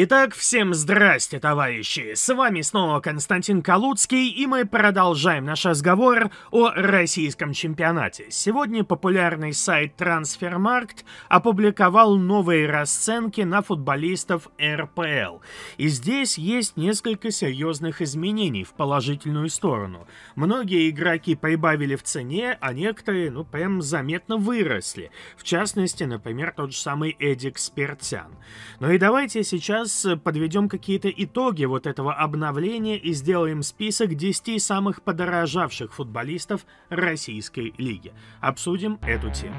Итак, всем здрасте, товарищи! С вами снова Константин Калуцкий, и мы продолжаем наш разговор о российском чемпионате. Сегодня популярный сайт Трансфермаркт опубликовал новые расценки на футболистов РПЛ. И здесь есть несколько серьезных изменений в положительную сторону. Многие игроки прибавили в цене, а некоторые, ну, прям заметно выросли. В частности, например, тот же самый Эдик Спиртян. Ну и давайте сейчас сейчас подведем какие-то итоги вот этого обновления и сделаем список 10 самых подорожавших футболистов российской лиги. Обсудим эту тему.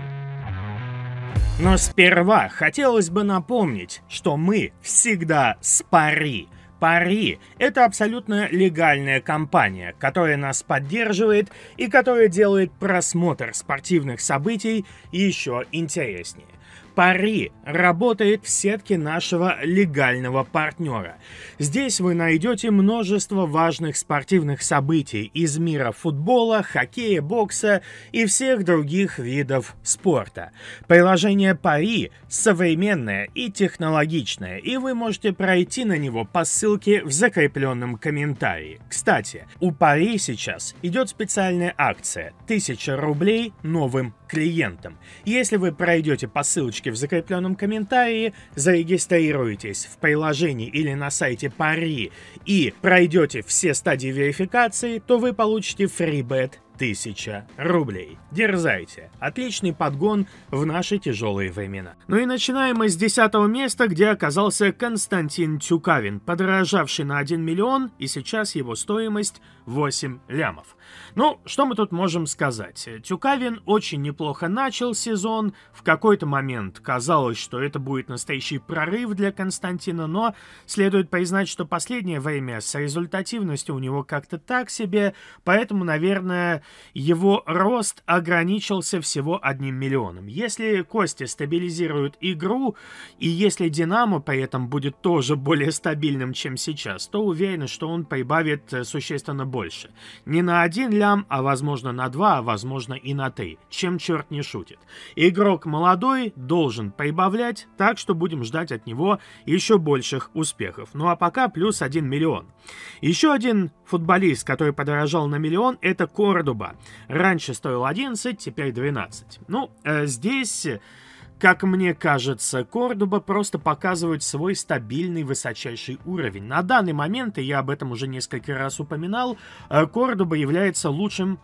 Но сперва хотелось бы напомнить, что мы всегда с пари. Пари – это абсолютно легальная компания, которая нас поддерживает и которая делает просмотр спортивных событий еще интереснее. Пари работает в сетке нашего легального партнера. Здесь вы найдете множество важных спортивных событий из мира футбола, хоккея, бокса и всех других видов спорта. Приложение Пари современное и технологичное, и вы можете пройти на него по ссылке в закрепленном комментарии. Кстати, у Пари сейчас идет специальная акция 1000 рублей новым клиентам. Если вы пройдете по ссылочке в закрепленном комментарии, зарегистрируетесь в приложении или на сайте Пари и пройдете все стадии верификации, то вы получите FreeBet 1000 рублей. Дерзайте. Отличный подгон в наши тяжелые времена. Ну и начинаем мы с 10 места, где оказался Константин Тюкавин, подорожавший на 1 миллион, и сейчас его стоимость 8 лямов. Ну, что мы тут можем сказать? Тюкавин очень неплохо начал сезон. В какой-то момент казалось, что это будет настоящий прорыв для Константина, но следует признать, что последнее время с результативностью у него как-то так себе, поэтому, наверное, его рост ограничился всего одним миллионом. Если Кости стабилизирует игру, и если Динамо при этом будет тоже более стабильным, чем сейчас, то уверен, что он прибавит э, существенно больше. Не на один лям, а возможно на два, а возможно и на три. Чем черт не шутит. Игрок молодой должен прибавлять, так что будем ждать от него еще больших успехов. Ну а пока плюс один миллион. Еще один футболист, который подорожал на миллион, это Кордоба YouTube. Раньше стоил 11, теперь 12. Ну, э, здесь... Как мне кажется, Кордуба просто показывает свой стабильный высочайший уровень. На данный момент, и я об этом уже несколько раз упоминал, э, Кордуба является лучшим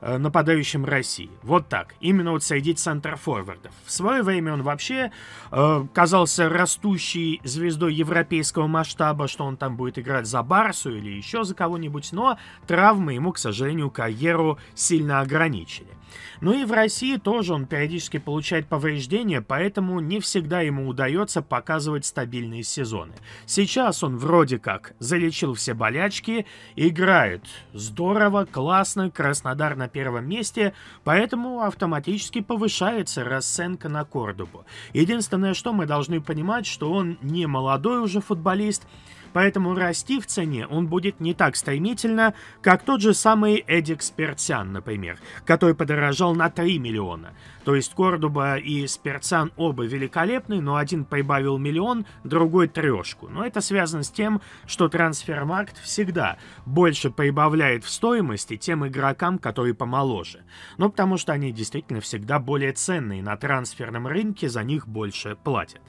Э, нападающим России. Вот так. Именно вот среди центрфорвардов. В свое время он вообще э, казался растущей звездой европейского масштаба, что он там будет играть за Барсу или еще за кого-нибудь, но травмы ему, к сожалению, карьеру сильно ограничили. Ну и в России тоже он периодически получает повреждения, поэтому не всегда ему удается показывать стабильные сезоны. Сейчас он вроде как залечил все болячки, играет здорово, классно, Краснодар на первом месте, поэтому автоматически повышается расценка на Кордубу. Единственное, что мы должны понимать, что он не молодой уже футболист, Поэтому расти в цене он будет не так стремительно, как тот же самый Эдик Перцян, например, который подорожал на 3 миллиона. То есть Кордуба и Сперцан оба великолепны, но один прибавил миллион, другой трешку. Но это связано с тем, что трансфермаркт всегда больше прибавляет в стоимости тем игрокам, которые помоложе. Ну, потому что они действительно всегда более ценные на трансферном рынке, за них больше платят.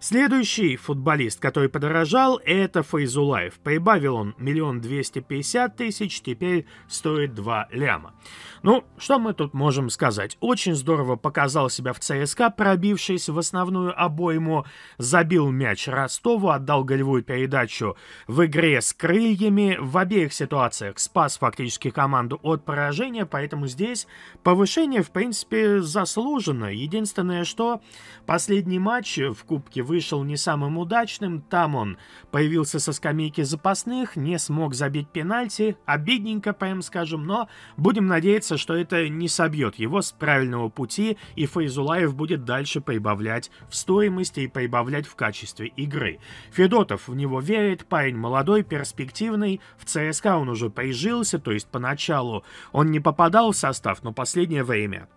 Следующий футболист, который подорожал, это Файзулаев. Прибавил он миллион двести пятьдесят тысяч, теперь стоит 2 ляма. Ну, что мы тут можем сказать? Очень здорово показал себя в ЦСКА, пробившись в основную обойму, забил мяч Ростову, отдал голевую передачу в игре с крыльями. В обеих ситуациях спас фактически команду от поражения, поэтому здесь повышение, в принципе, заслужено. Единственное, что последний матч в Кубке вышел не самым удачным, там он появился со скамейки запасных, не смог забить пенальти, обидненько, прям скажем, но будем надеяться, что это не собьет его с правильного пути, и Файзулаев будет дальше прибавлять в стоимости и прибавлять в качестве игры. Федотов в него верит, парень молодой, перспективный, в ЦСКА он уже прижился, то есть поначалу он не попадал в состав, но последнее время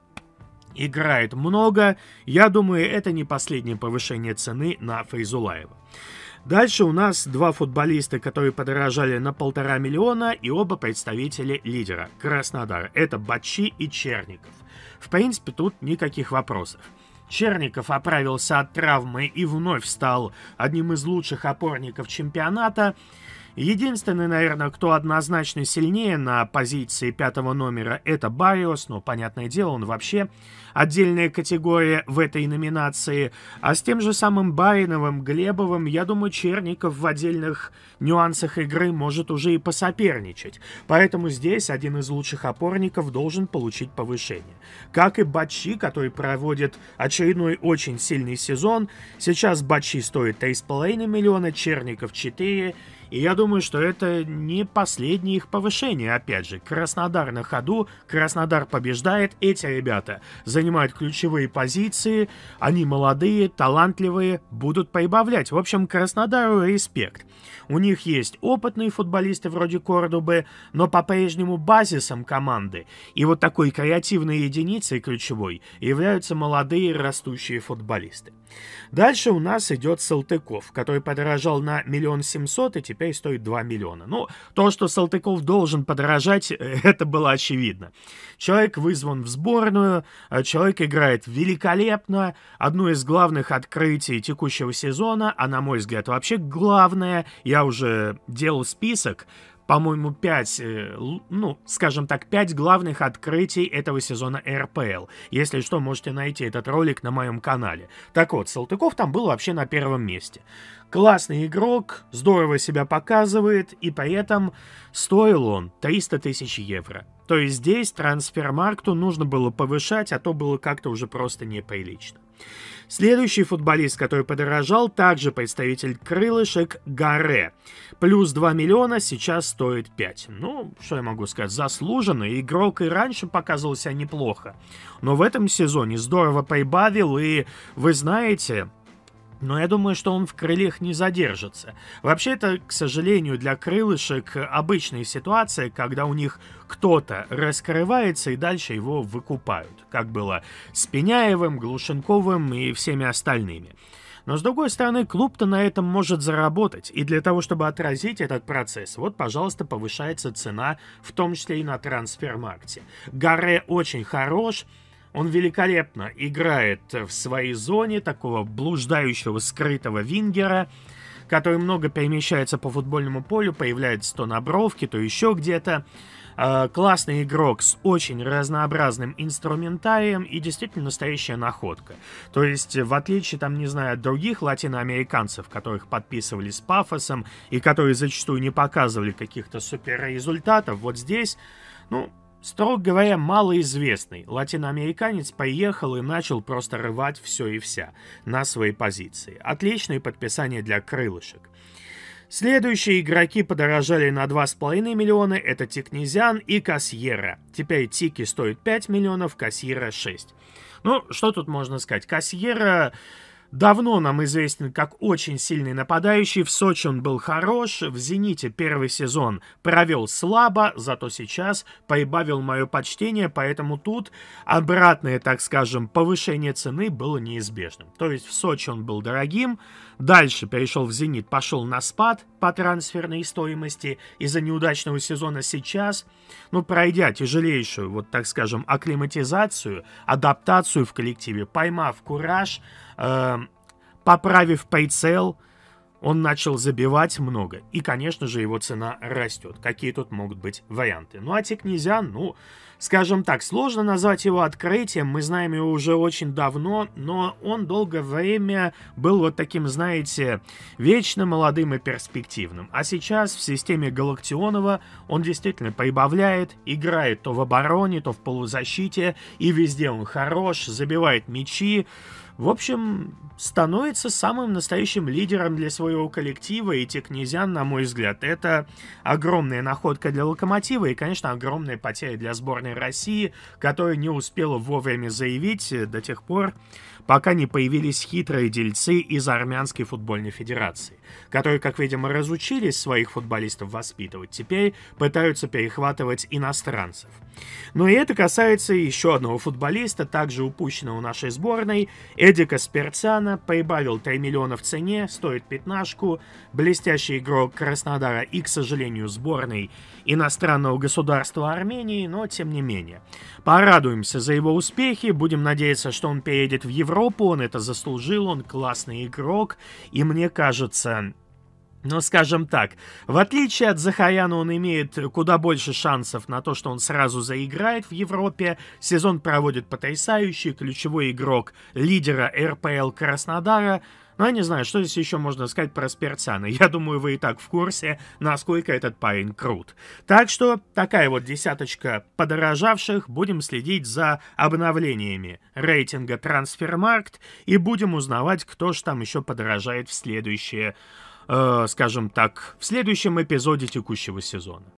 играет много. Я думаю, это не последнее повышение цены на Фейзулаева. Дальше у нас два футболиста, которые подорожали на полтора миллиона, и оба представители лидера Краснодара. Это Бачи и Черников. В принципе, тут никаких вопросов. Черников оправился от травмы и вновь стал одним из лучших опорников чемпионата. Единственный, наверное, кто однозначно сильнее на позиции пятого номера, это Бариос, но, понятное дело, он вообще отдельная категория в этой номинации. А с тем же самым Байновым, Глебовым, я думаю, Черников в отдельных нюансах игры может уже и посоперничать. Поэтому здесь один из лучших опорников должен получить повышение. Как и Бачи, который проводит очередной очень сильный сезон. Сейчас Бачи стоит 3,5 миллиона, Черников 4 и я думаю, что это не последнее их повышение, опять же. Краснодар на ходу, Краснодар побеждает, эти ребята за занимают ключевые позиции, они молодые, талантливые, будут прибавлять. В общем, Краснодару респект. У них есть опытные футболисты вроде Кордубы, но по-прежнему базисом команды и вот такой креативной единицей ключевой являются молодые растущие футболисты. Дальше у нас идет Салтыков, который подорожал на миллион семьсот и теперь стоит 2 миллиона. Ну, то, что Салтыков должен подорожать, это было очевидно. Человек вызван в сборную, человек играет великолепно. Одно из главных открытий текущего сезона, а на мой взгляд вообще главное, я уже делал список, по-моему, 5, э, ну, скажем так, 5 главных открытий этого сезона РПЛ. Если что, можете найти этот ролик на моем канале. Так вот, Салтыков там был вообще на первом месте. Классный игрок, здорово себя показывает, и при этом стоил он 300 тысяч евро. То есть здесь трансфермаркту нужно было повышать, а то было как-то уже просто неприлично. Следующий футболист, который подорожал, также представитель крылышек Гаре. Плюс 2 миллиона, сейчас стоит 5. Ну, что я могу сказать, заслуженный Игрок и раньше показывался неплохо. Но в этом сезоне здорово прибавил, и вы знаете, но я думаю, что он в крыльях не задержится. Вообще это, к сожалению, для крылышек обычная ситуация, когда у них кто-то раскрывается и дальше его выкупают, как было с Пеняевым, Глушенковым и всеми остальными. Но с другой стороны, клуб-то на этом может заработать, и для того, чтобы отразить этот процесс, вот, пожалуйста, повышается цена, в том числе и на трансфермаркте. Гаре очень хорош, он великолепно играет в своей зоне такого блуждающего скрытого вингера, который много перемещается по футбольному полю, появляется то на бровке, то еще где-то. А, классный игрок с очень разнообразным инструментарием и действительно настоящая находка. То есть, в отличие, там, не знаю, от других латиноамериканцев, которых подписывали с пафосом и которые зачастую не показывали каких-то супер результатов, вот здесь, ну, Строго говоря, малоизвестный латиноамериканец поехал и начал просто рвать все и вся на свои позиции. Отличное подписание для крылышек. Следующие игроки подорожали на 2,5 миллиона, это Тикнезиан и Кассьера. Теперь Тики стоит 5 миллионов, Кассьера 6. Ну, что тут можно сказать? Кассьера... Кассиера давно нам известен как очень сильный нападающий. В Сочи он был хорош, в «Зените» первый сезон провел слабо, зато сейчас поибавил мое почтение, поэтому тут обратное, так скажем, повышение цены было неизбежным. То есть в Сочи он был дорогим, дальше перешел в «Зенит», пошел на спад по трансферной стоимости из-за неудачного сезона сейчас, ну, пройдя тяжелейшую, вот так скажем, акклиматизацию, адаптацию в коллективе, поймав кураж – Эм, поправив пейсел, он начал забивать много. И, конечно же, его цена растет. Какие тут могут быть варианты? Ну, а Текнезян, ну, скажем так, сложно назвать его открытием. Мы знаем его уже очень давно, но он долгое время был вот таким, знаете, вечно молодым и перспективным. А сейчас в системе Галактионова он действительно прибавляет, играет то в обороне, то в полузащите, и везде он хорош, забивает мячи. В общем, становится самым настоящим лидером для своего коллектива, и Текнезян, на мой взгляд, это огромная находка для Локомотива и, конечно, огромная потеря для сборной России, которая не успела вовремя заявить до тех пор, пока не появились хитрые дельцы из Армянской футбольной федерации, которые, как видимо, разучились своих футболистов воспитывать, теперь пытаются перехватывать иностранцев. Но и это касается еще одного футболиста, также упущенного нашей сборной, Эдика Сперцана, прибавил 3 миллиона в цене, стоит пятнашку, блестящий игрок Краснодара и, к сожалению, сборной иностранного государства Армении, но тем не менее. Порадуемся за его успехи, будем надеяться, что он переедет в Европу, Европу, он это заслужил, он классный игрок, и мне кажется, но, ну, скажем так, в отличие от Захаряна, он имеет куда больше шансов на то, что он сразу заиграет в Европе. Сезон проводит потрясающий ключевой игрок лидера РПЛ Краснодара. Ну, я не знаю, что здесь еще можно сказать про Спиртсана. Я думаю, вы и так в курсе, насколько этот парень крут. Так что такая вот десяточка подорожавших. Будем следить за обновлениями рейтинга Трансфермаркт и будем узнавать, кто же там еще подорожает в следующее, э, скажем так, в следующем эпизоде текущего сезона.